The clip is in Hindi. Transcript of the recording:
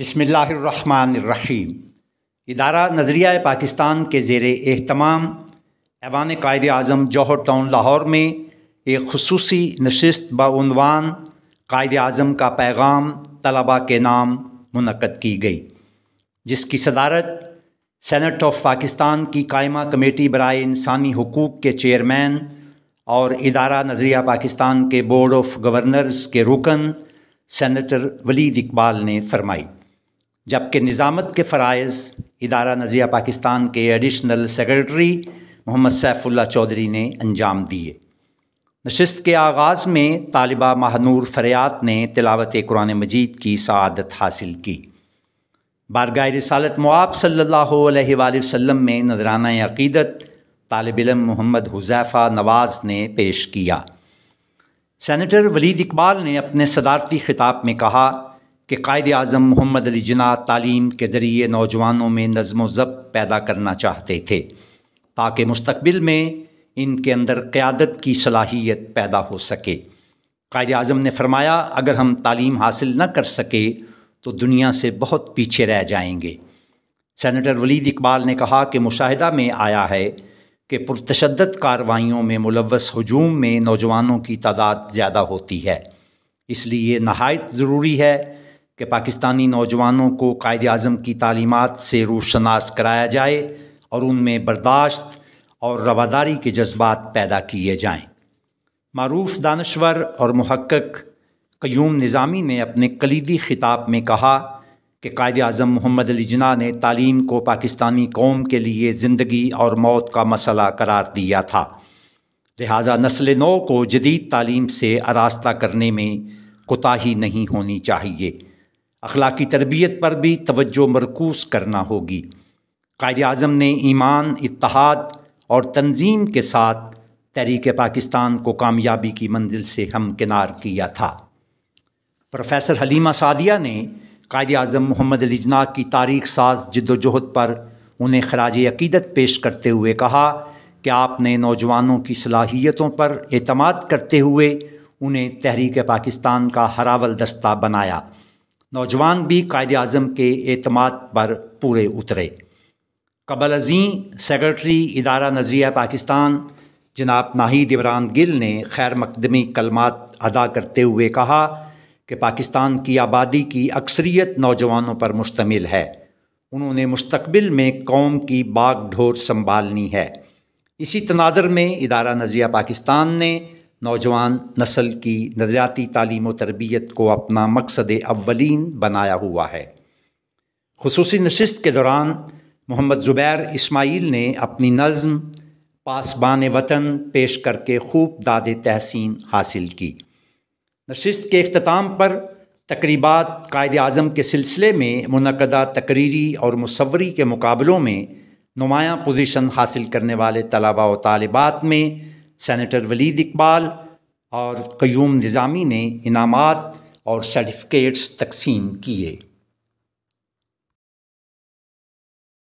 बसमीम इदारा नज़रिया पाकिस्तान के जेर एहतमाम ऐवान कायद अज़म जौहर टाउन लाहौर में एक खसूस नशस्त बनवान कायद अज़म का पैगाम तलबा के नाम मनक़द की गई जिसकी सदारत सेनेट ऑफ पाकिस्तान की कायमा कमेटी बरए इंसानी हकूक़ के चेयरमैन और इदारा नज़रिया पाकिस्तान के बोर्ड ऑफ गवर्नर्स के रुकन सेनेटर वलीद इकबाल ने फरमाई जबकि निज़ामत के फ़रज़ इदारा नज़रिया पाकिस्तान के एडिशनल सेक्रेटरी मोहम्मद सैफुल्ला चौधरी ने अंजाम दिए नशस्त के आगाज़ में तालिबा महानूर फ़रियात ने तिलावत कुरान मजीद की सदत हासिल की बारगा रसालत मुआब सल्ला वसम में नजराना अक़ीदत तालब इलम मोहम्मद हुजैफ़ा नवाज़ ने पेश किया सैनिटर वलीद इकबाल ने अपने सदारती ख़िताब में कहा कि कायद अजम मोहम्मद अली जना तालीम के ज़रिए नौजवानों में नज़म ज़ब पैदा करना चाहते थे ताकि मुस्तबिल में इनके अंदर क़्यादत की सलाहियत पैदा हो सके कायद अजम ने फरमाया अगर हम तालीम हासिल न कर सके तो दुनिया से बहुत पीछे रह जाएंगे सैनटर वलीद इकबाल ने कहा कि मुशाह में आया है कि पुरतशद कार्रवाइयों में मुलवस हजूम में नौजवानों की तादाद ज़्यादा होती है इसलिए नहायत ज़रूरी है कि पाकिस्तानी नौजवानों को कायद अज़म की तालीमत से रोशनास कराया जाए और उनमें बर्दाश्त और रवादारी के जज्बात पैदा किए जाएँ मरूफ दानश्वर और महक्क क्यूम निज़ामी ने अपने कलीदी ख़िताब में कहा कि कायद अज़म मोहम्मद अली जना ने तालीम को पाकिस्तानी कौम के लिए ज़िंदगी और मौत का मसला करार दिया था लिहाजा नस्ल नौ को जदीद तालीम से आरास्ता करने में कोताही नहीं होनी चाहिए अखलाकी तरबियत पर भी तवज्जो मरकूज़ करना होगी कायद अजम ने ईमान इतिहाद और तंजीम के साथ तहरीक पाकिस्तान को कामयाबी की मंजिल से हमकिनार किया था प्रोफेसर हलीमा सादिया ने कायद अजम मोहम्मद अलीजना की तारीख साज जद्दोजहद पर उन्हें खराज अकीदत पेश करते हुए कहा कि आपने नौजवानों की सलाहियतों पर अतमाद करते हुए उन्हें तहरीक पाकिस्तान का हरावल दस्ता बनाया नौजवान भी कायद अजम के अतमाद पर पूरे उतरे कबल अजी सेक्रटरी इदारा नजरिया पाकिस्तान जनाब नाहिद इमरान गिल ने खैर मकदमी कलमात अदा करते हुए कहा कि पाकिस्तान की आबादी की अक्सरियत नौजवानों पर मुश्तमिल है उन्होंने मुस्तबिल में कौम की बाग ढोर संभालनी है इसी तनाजर में इदारा नजरिया पाकिस्तान ने नौजवान नस्ल की नजरियाती तालीम तरबियत को अपना मकसद अवलिन बनाया हुआ है खसूस नशस्त के दौरान मोहम्मद ज़ुबैर इसमाइल ने अपनी नज़म पासबान वतन पेश करके खूब दाद तहसीन हासिल की नशस्त के अख्ताम पर तकरीबा कायद अज़म के सिलसिले में मनदा तकरीरी और मसवरी के मुकाबलों में नुमाया पोजीशन हासिल करने वाले तलबा व तालबात में सैनिटर वलीद इकबाल और क्यूम निज़ामी ने इनामात और सर्टिफिकेट्स तकसीम किए